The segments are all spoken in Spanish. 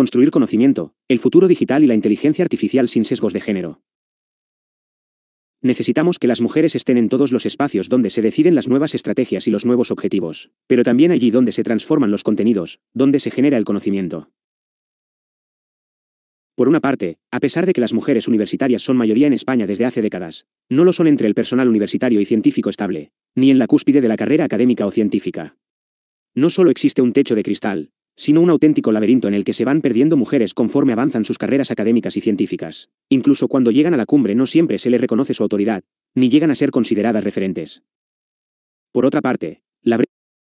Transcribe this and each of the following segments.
Construir conocimiento, el futuro digital y la inteligencia artificial sin sesgos de género. Necesitamos que las mujeres estén en todos los espacios donde se deciden las nuevas estrategias y los nuevos objetivos, pero también allí donde se transforman los contenidos, donde se genera el conocimiento. Por una parte, a pesar de que las mujeres universitarias son mayoría en España desde hace décadas, no lo son entre el personal universitario y científico estable, ni en la cúspide de la carrera académica o científica. No solo existe un techo de cristal, sino un auténtico laberinto en el que se van perdiendo mujeres conforme avanzan sus carreras académicas y científicas. Incluso cuando llegan a la cumbre no siempre se les reconoce su autoridad, ni llegan a ser consideradas referentes. Por otra parte, la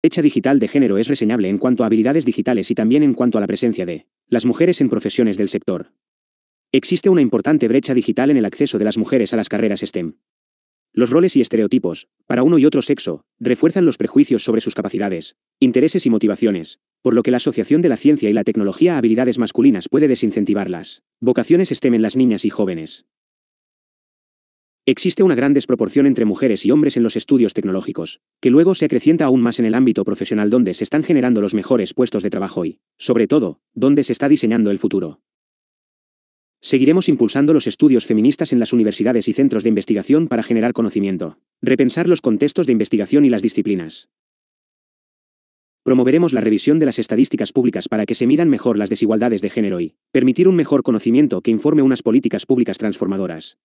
brecha digital de género es reseñable en cuanto a habilidades digitales y también en cuanto a la presencia de las mujeres en profesiones del sector. Existe una importante brecha digital en el acceso de las mujeres a las carreras STEM. Los roles y estereotipos, para uno y otro sexo, refuerzan los prejuicios sobre sus capacidades, intereses y motivaciones, por lo que la asociación de la ciencia y la tecnología a habilidades masculinas puede desincentivarlas. Vocaciones estemen las niñas y jóvenes. Existe una gran desproporción entre mujeres y hombres en los estudios tecnológicos, que luego se acrecienta aún más en el ámbito profesional donde se están generando los mejores puestos de trabajo y, sobre todo, donde se está diseñando el futuro. Seguiremos impulsando los estudios feministas en las universidades y centros de investigación para generar conocimiento, repensar los contextos de investigación y las disciplinas. Promoveremos la revisión de las estadísticas públicas para que se midan mejor las desigualdades de género y permitir un mejor conocimiento que informe unas políticas públicas transformadoras.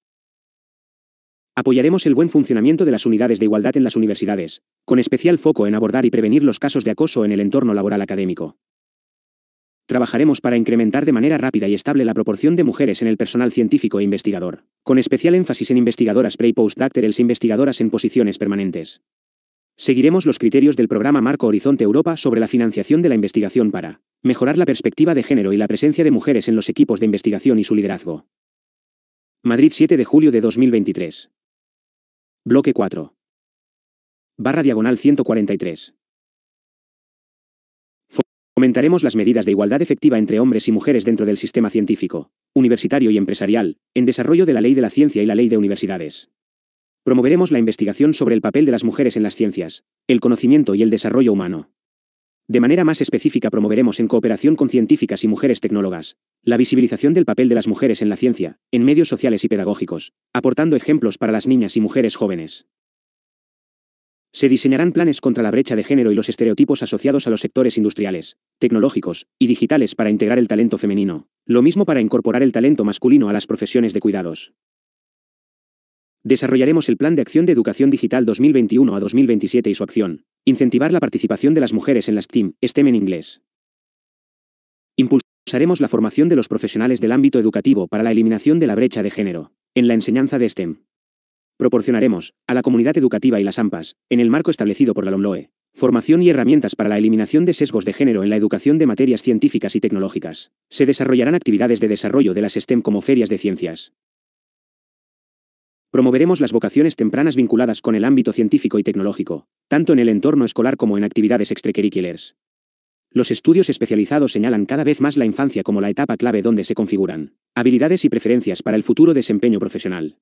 Apoyaremos el buen funcionamiento de las unidades de igualdad en las universidades, con especial foco en abordar y prevenir los casos de acoso en el entorno laboral académico. Trabajaremos para incrementar de manera rápida y estable la proporción de mujeres en el personal científico e investigador, con especial énfasis en investigadoras pre y postdoctorales investigadoras en posiciones permanentes. Seguiremos los criterios del programa Marco Horizonte Europa sobre la financiación de la investigación para mejorar la perspectiva de género y la presencia de mujeres en los equipos de investigación y su liderazgo. Madrid 7 de julio de 2023. Bloque 4. Barra diagonal 143. Comentaremos las medidas de igualdad efectiva entre hombres y mujeres dentro del sistema científico, universitario y empresarial, en desarrollo de la ley de la ciencia y la ley de universidades. Promoveremos la investigación sobre el papel de las mujeres en las ciencias, el conocimiento y el desarrollo humano. De manera más específica promoveremos en cooperación con científicas y mujeres tecnólogas, la visibilización del papel de las mujeres en la ciencia, en medios sociales y pedagógicos, aportando ejemplos para las niñas y mujeres jóvenes. Se diseñarán planes contra la brecha de género y los estereotipos asociados a los sectores industriales, tecnológicos y digitales para integrar el talento femenino, lo mismo para incorporar el talento masculino a las profesiones de cuidados. Desarrollaremos el Plan de Acción de Educación Digital 2021 a 2027 y su acción, incentivar la participación de las mujeres en las STEM, STEM en inglés. Impulsaremos la formación de los profesionales del ámbito educativo para la eliminación de la brecha de género, en la enseñanza de STEM. Proporcionaremos, a la comunidad educativa y las AMPAs, en el marco establecido por la LOMLOE, formación y herramientas para la eliminación de sesgos de género en la educación de materias científicas y tecnológicas. Se desarrollarán actividades de desarrollo de las STEM como ferias de ciencias. Promoveremos las vocaciones tempranas vinculadas con el ámbito científico y tecnológico, tanto en el entorno escolar como en actividades extracurriculares. Los estudios especializados señalan cada vez más la infancia como la etapa clave donde se configuran habilidades y preferencias para el futuro desempeño profesional.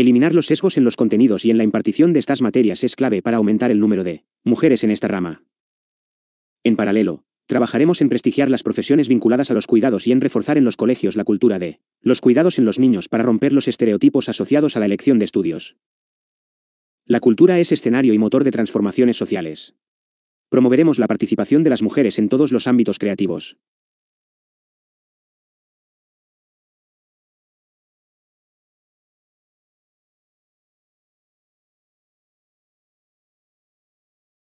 Eliminar los sesgos en los contenidos y en la impartición de estas materias es clave para aumentar el número de mujeres en esta rama. En paralelo, trabajaremos en prestigiar las profesiones vinculadas a los cuidados y en reforzar en los colegios la cultura de los cuidados en los niños para romper los estereotipos asociados a la elección de estudios. La cultura es escenario y motor de transformaciones sociales. Promoveremos la participación de las mujeres en todos los ámbitos creativos.